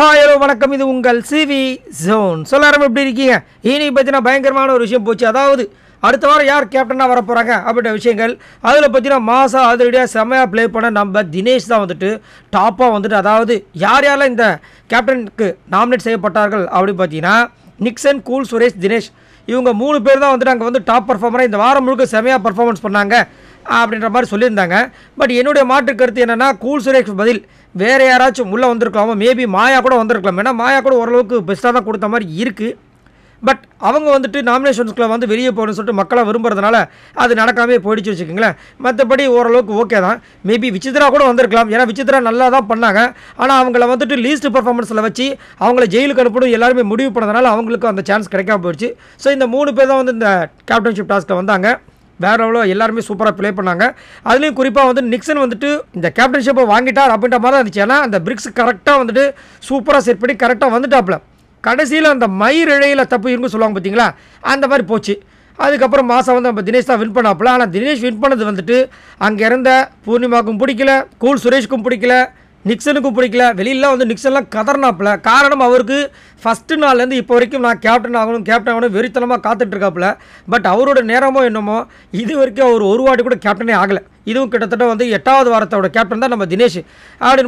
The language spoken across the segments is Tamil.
ஹாய் ஹலோ வணக்கம் இது உங்கள் சிவி ஜோன் சொல்லாரம் எப்படி இருக்கீங்க இனி பார்த்தீங்கன்னா பயங்கரமான ஒரு விஷயம் போச்சு அதாவது அடுத்த வாரம் யார் கேப்டனாக வரப்போகிறாங்க அப்படின்ற விஷயங்கள் அதில் பார்த்தீங்கன்னா மாதம் அதிரடியாக செம்மையாக ப்ளே பண்ண நம்ம தினேஷ் தான் வந்துட்டு டாப்பாக வந்துட்டு அதாவது யார் யாரெல்லாம் இந்த கேப்டனுக்கு நாமினேட் செய்யப்பட்டார்கள் அப்படின்னு பார்த்தீங்கன்னா நிக்சன் கூல் சுரேஷ் தினேஷ் இவங்க மூணு பேர் தான் வந்துட்டு அங்கே வந்து டாப் பர்ஃபார்மராக இந்த வாரம் முழுக்க செமையாக பர்ஃபார்மன்ஸ் பண்ணாங்க அப்படின்ற மாதிரி சொல்லியிருந்தாங்க பட் என்னுடைய மாற்று கருத்து என்னென்னா கூல் சுரேஷ் பதில் வேறு யாராச்சும் உள்ளே வந்திருக்கலாமோ மேபி மாயா கூட வந்திருக்கலாம் ஏன்னா மாயா கூட ஓரளவுக்கு பெஸ்ட்டாக தான் கொடுத்த மாதிரி இருக்குது பட் அவங்க வந்துட்டு நாமினேஷன்ஸ்குள்ளே வந்து வெளியே போகணும்னு சொல்லிட்டு மக்களை விரும்புறதுனால அது நடக்காமே போயிடுச்சு வச்சுக்கோங்களேன் மற்றபடி ஓரளவுக்கு ஓகே தான் மேபி விசித்ரா கூட வந்திருக்கலாம் ஏன்னா விசித்ரா நல்லா தான் பண்ணாங்க ஆனால் அவங்கள வந்துட்டு லீஸ்ட் பர்ஃபார்மன்ஸில் வச்சு அவங்கள ஜெயிலுக்கு அனுப்பணும் எல்லாருமே முடிவு பண்ணதுனால அவங்களுக்கு அந்த சான்ஸ் கிடைக்காம போயிடுச்சு ஸோ இந்த மூணு பேர் தான் வந்து இந்த கேப்டன்ஷிப் டாஸ்க்கில் வந்தாங்க வேற எவ்வளோ எல்லாருமே சூப்பராக ப்ளே பண்ணாங்க அதுலேயும் குறிப்பாக வந்து நிக்சன் வந்துட்டு இந்த கேப்டன்ஷிப்பை வாங்கிட்டார் அப்படின்ற மாதிரி தான் இருந்துச்சு ஏன்னா அந்த பிரிக்ஸ் கரெக்டாக வந்துட்டு சூப்பராக செட் பண்ணி கரெக்டாக வந்துட்டாப்புல கடைசியில் அந்த மயிர் இழையில் தப்பு இருந்து சொல்லுவாங்க பார்த்தீங்களா அந்த மாதிரி போச்சு அதுக்கப்புறம் மாதம் வந்து நம்ம தினேஷ் தான் வின் பண்ணாப்புல ஆனால் தினேஷ் வின் பண்ணது வந்துட்டு அங்கே இருந்த பூர்ணிமாவுக்கும் பிடிக்கல கூல் சுரேஷ்க்கும் பிடிக்கல நிக்சனுக்கும் பிடிக்கல வெளியிலாம் வந்து நிக்சன்லாம் கதர்னாப்பில் காரணம் அவருக்கு ஃபஸ்ட்டு நாள்லேருந்து இப்போ வரைக்கும் நான் கேப்டன் ஆகணும் கேப்டன் ஆகணும் வெறித்தனமாக காத்துட்ருக்காப்புல பட் அவரோட நேரமோ என்னமோ இது வரைக்கும் அவர் ஒரு வாட்டி கூட கேப்டனே ஆகலை இதுவும் கிட்டத்தட்ட வந்து எட்டாவது வாரத்தோட கேப்டன் தான் நம்ம தினேஷ்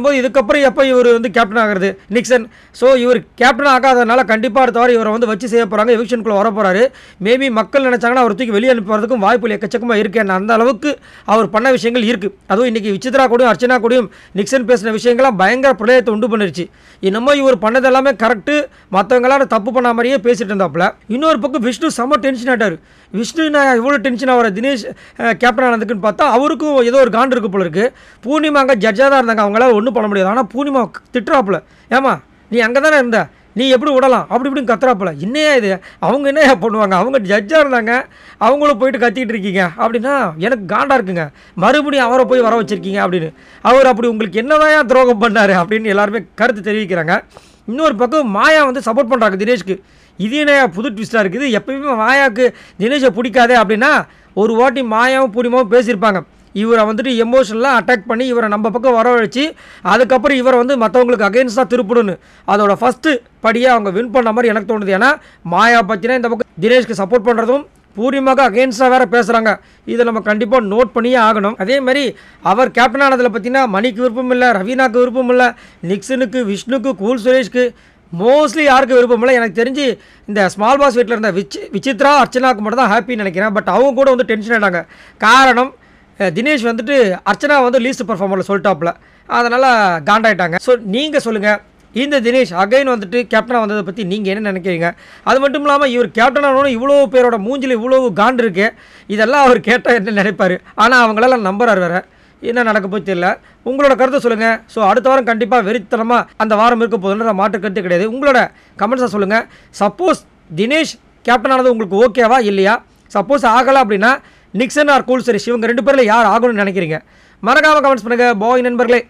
போது இதுக்கப்புறம் எப்போ இவர் வந்து கேப்டன் ஆகிறது நிக்சன் ஸோ இவர் கேப்டன் ஆகாதனால கண்டிப்பாக அடுத்த வாரம் இவரை வந்து வச்சு செய்ய போகிறாங்க எவிக்ஷனுக்குள்ளே வர போகிறாரு மேபி மக்கள் நினச்சாங்கன்னா அவர் தூக்கி வெளியே அனுப்புறதுக்கும் வாய்ப்பு எக்கச்சக்கமாக இருக்கேன்னு அந்த அளவுக்கு அவர் பண்ண விஷயங்கள் இருக்குது அதுவும் இன்றைக்கி விசித்ரா கூடயும் அர்ச்சனா கூடயும் நிக்சன் பேசின விஷயங்கள்லாம் பயங்கர பிரளயத்தை உண்டு பண்ணிருச்சு இன்னமும் இவர் பண்ணது எல்லாமே கரெக்டு மற்றவங்களாம் தப்பு பண்ண மாதிரியே பேசிட்டு இருந்தாப்புல இன்னொரு பக்கம் விஷ்ணு செம்ம டென்ஷன் ஆகிட்டார் விஷ்ணு நான் இவ்வளோ டென்ஷன் ஆகிற தினேஷ் கேப்டன் ஆனதுக்குன்னு பார்த்தா அவருக்கும் அவங்களுக்கும் ஏதோ ஒரு காண்டு இருக்கு போல இருக்குது பூர்ணிமா அங்கே ஜட்ஜாக தான் இருந்தாங்க அவங்களால ஒன்றும் பண்ண முடியாது ஆனால் பூர்ணிமா திட்டுறாப்புல ஏமா நீ அங்கே தானே இருந்த நீ எப்படி விடலாம் அப்படி இப்படின்னு கத்துறாப்புல என்னையா இது அவங்க என்ன பண்ணுவாங்க அவங்க ஜட்ஜாக இருந்தாங்க அவங்களும் போயிட்டு கத்திக்கிட்டு இருக்கீங்க அப்படின்னா எனக்கு காண்டாக இருக்குங்க மறுபடியும் அவரை போய் வர வச்சுருக்கீங்க அப்படின்னு அவர் அப்படி உங்களுக்கு என்னதான் துரோகம் பண்ணார் அப்படின்னு எல்லாருமே கருத்து தெரிவிக்கிறாங்க இன்னொரு பக்கம் மாயா வந்து சப்போர்ட் பண்ணுறாங்க தினேஷ்க்கு இது என்ன புது ட்விஸ்ட்டாக இருக்குது எப்பயுமே மாயாவுக்கு தினேஷை பிடிக்காதே அப்படின்னா ஒரு வாட்டி மாயாவும் பூர்ணிமாவும் பேசியிருப்பாங்க இவரை வந்துட்டு எமோஷனலாக அட்டாக் பண்ணி இவரை நம்ம பக்கம் வரவழைச்சி அதுக்கப்புறம் இவரை வந்து மற்றவங்களுக்கு அகெயின்ஸ்டாக திருப்பணுன்னு அதோட ஃபஸ்ட்டு படியாக அவங்க வின் பண்ண மாதிரி எனக்கு தோணுது ஏன்னா மாயா பற்றினா இந்த பக்கம் தினேஷ்க்கு சப்போர்ட் பண்ணுறதும் பூர்ணிமாக்கு அகெயின்ஸ்டாக வேறு பேசுகிறாங்க இதை நம்ம கண்டிப்பாக நோட் பண்ணியே ஆகணும் அதே மாதிரி அவர் கேப்டன் ஆனதில் பார்த்தீங்கன்னா மணிக்கு விருப்பம் இல்லை ரவீனாக்கு விருப்பம் இல்லை நிக்சனுக்கு விஷ்ணுக்கு கூல் சுரேஷ்க்கு மோஸ்ட்லி யாருக்கு விருப்பம் இல்லை எனக்கு தெரிஞ்சு இந்த ஸ்மால் பாஸ் வீட்டில் இருந்த விச் விசித்ரா அர்ச்சனாவுக்கு மட்டும் தான் ஹாப்பின்னு நினைக்கிறேன் பட் அவங்க கூட வந்து டென்ஷன் ஆகிட்டாங்க காரணம் தினேஷ் வந்துட்டு அர்ச்சனா வந்து லீஸ்ட் பர்ஃபார்மரில் சொல்லிட்டாப்புல அதனால் காண்டாயிட்டாங்க ஸோ நீங்கள் சொல்லுங்கள் இந்த தினேஷ் அகைன் வந்துட்டு கேப்டனாக வந்ததை பற்றி நீங்கள் என்ன நினைக்கிறீங்க அது மட்டும் இல்லாமல் இவர் கேப்டனானோட இவ்வளோ பேரோட மூஞ்சில் இவ்வளோ காண்டு இருக்கு இதெல்லாம் அவர் கேட்டால் என்ன நினைப்பார் ஆனால் அவங்களெல்லாம் நம்புறார் வேறு என்ன நடக்க போய் தெரியல உங்களோட கருத்தை சொல்லுங்கள் ஸோ அடுத்த வாரம் கண்டிப்பாக வெறித்தனமாக அந்த வாரம் இருக்க போதுன்ற மாற்று கருத்து கிடையாது உங்களோட கமெண்ட்ஸாக சொல்லுங்கள் சப்போஸ் தினேஷ் கேப்டனானது உங்களுக்கு ஓகேவா இல்லையா சப்போஸ் ஆகலை அப்படின்னா நிக்சன் ஆர் கூல்சரிஷ் இவங்க ரெண்டு பேரில் யார் ஆகணும்னு நினைக்கிறீங்க மறக்காமல் கமெண்ட்ஸ் பண்ணுங்கள் பாய் நண்பர்களே